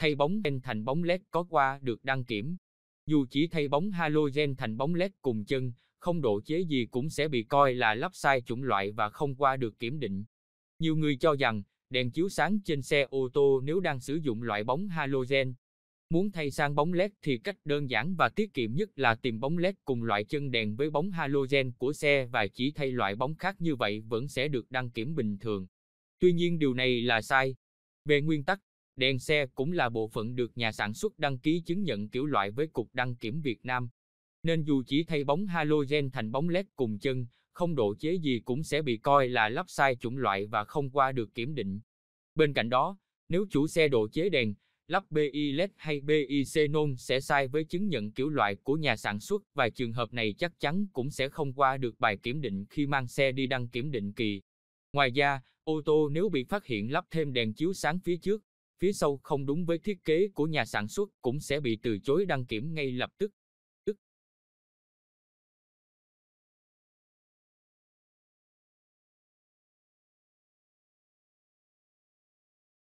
thay bóng đen thành bóng led có qua được đăng kiểm. Dù chỉ thay bóng halogen thành bóng led cùng chân, không độ chế gì cũng sẽ bị coi là lắp sai chủng loại và không qua được kiểm định. Nhiều người cho rằng, đèn chiếu sáng trên xe ô tô nếu đang sử dụng loại bóng halogen, muốn thay sang bóng led thì cách đơn giản và tiết kiệm nhất là tìm bóng led cùng loại chân đèn với bóng halogen của xe và chỉ thay loại bóng khác như vậy vẫn sẽ được đăng kiểm bình thường. Tuy nhiên điều này là sai. Về nguyên tắc, Đèn xe cũng là bộ phận được nhà sản xuất đăng ký chứng nhận kiểu loại với Cục Đăng kiểm Việt Nam. Nên dù chỉ thay bóng halogen thành bóng LED cùng chân, không độ chế gì cũng sẽ bị coi là lắp sai chủng loại và không qua được kiểm định. Bên cạnh đó, nếu chủ xe độ chế đèn, lắp BI LED hay bi xenon sẽ sai với chứng nhận kiểu loại của nhà sản xuất và trường hợp này chắc chắn cũng sẽ không qua được bài kiểm định khi mang xe đi đăng kiểm định kỳ. Ngoài ra, ô tô nếu bị phát hiện lắp thêm đèn chiếu sáng phía trước, phía sau không đúng với thiết kế của nhà sản xuất cũng sẽ bị từ chối đăng kiểm ngay lập tức.